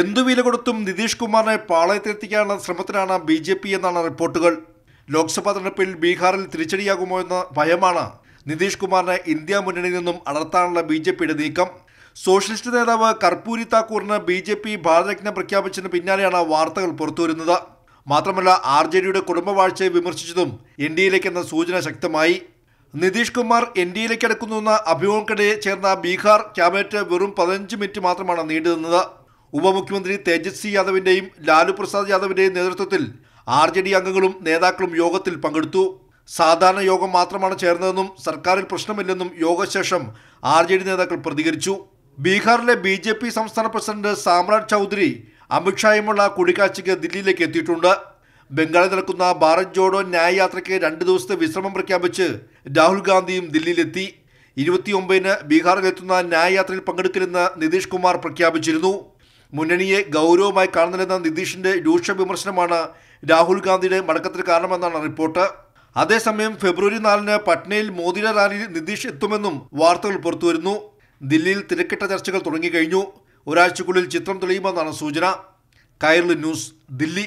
എന്തു വില കൊടുത്തും നിതീഷ് കുമാറിനെ പാളയത്തിലെത്തിക്കാനുള്ള ശ്രമത്തിലാണ് ബി ജെ പി എന്നാണ് റിപ്പോർട്ടുകൾ ലോക്സഭാ തെരഞ്ഞെടുപ്പിൽ ബീഹാറിൽ തിരിച്ചടിയാകുമോ എന്ന ഭയമാണ് നിതീഷ് കുമാറിനെ ഇന്ത്യ മുന്നണിയിൽ നിന്നും അടർത്താനുള്ള ബി ജെ പിയുടെ നീക്കം സോഷ്യലിസ്റ്റ് നേതാവ് കർപ്പൂരി താക്കൂറിന് ബി ജെ പി ഭാരതരത്ന പ്രഖ്യാപിച്ചതിന് പിന്നാലെയാണ് വാർത്തകൾ പുറത്തുവരുന്നത് മാത്രമല്ല ആർ ജെ ഡിയുടെ കുടുംബവാഴ്ചയെ വിമർശിച്ചതും എൻ ഡി എയിലേക്കെന്ന സൂചന ശക്തമായി നിതീഷ് കുമാർ എൻ ഡി എയിലേക്ക് അടുക്കുന്നുവെന്ന അഭിമുഖത്തിനിടെ ചേർന്ന ബീഹാർ ക്യാബിനറ്റ് വെറും പതിനഞ്ച് മിനിറ്റ് മാത്രമാണ് നീണ്ടു നിന്നത് ഉപമുഖ്യമന്ത്രി തേജസ്വി യാദവിന്റെയും ലാലു പ്രസാദ് യാദവിന്റെയും നേതൃത്വത്തിൽ ആർ ജെ ഡി അംഗങ്ങളും നേതാക്കളും യോഗത്തിൽ പങ്കെടുത്തു സാധാരണ യോഗം മാത്രമാണ് ചേർന്നതെന്നും സർക്കാരിൽ പ്രശ്നമില്ലെന്നും യോഗശേഷം ആർ ജെ ഡി നേതാക്കൾ പ്രതികരിച്ചു ബീഹാറിലെ ബി ജെ പി സംസ്ഥാന പ്രസിഡന്റ് സാമ്രാജ് ചൗധരി അമിത്ഷായുമുള്ള കൂടിക്കാഴ്ചയ്ക്ക് ദില്ലിയിലേക്ക് എത്തിയിട്ടുണ്ട് ബംഗാളിൽ നടക്കുന്ന ഭാരത് ജോഡോ ന്യായ യാത്രയ്ക്ക് രണ്ട് ദിവസത്തെ വിശ്രമം പ്രഖ്യാപിച്ച് രാഹുൽ ഗാന്ധിയും ദില്ലിയിലെത്തി ഇരുപത്തിയൊമ്പതിന് ബീഹാറിലെത്തുന്ന ന്യായ യാത്രയിൽ പങ്കെടുക്കില്ലെന്ന് നിതീഷ് കുമാർ പ്രഖ്യാപിച്ചിരുന്നു മുന്നണിയെ ഗൗരവമായി കാണുന്നില്ലെന്ന നിതീഷിന്റെ രൂക്ഷ വിമർശനമാണ് രാഹുൽ ഗാന്ധിയുടെ മടക്കത്തിന് കാരണമെന്നാണ് റിപ്പോർട്ട് അതേസമയം ഫെബ്രുവരി നാലിന് പട്നയിൽ മോദിയുടെ റാലിയിൽ നിതീഷ് എത്തുമെന്നും വാർത്തകൾ പുറത്തുവരുന്നു ദില്ലിയിൽ തിരക്കിട്ട ചർച്ചകൾ തുടങ്ങിക്കഴിഞ്ഞു ഒരാഴ്ചക്കുള്ളിൽ ചിത്രം തെളിയുമെന്നാണ് സൂചന കൈർലി ന്യൂസ് ദില്ലി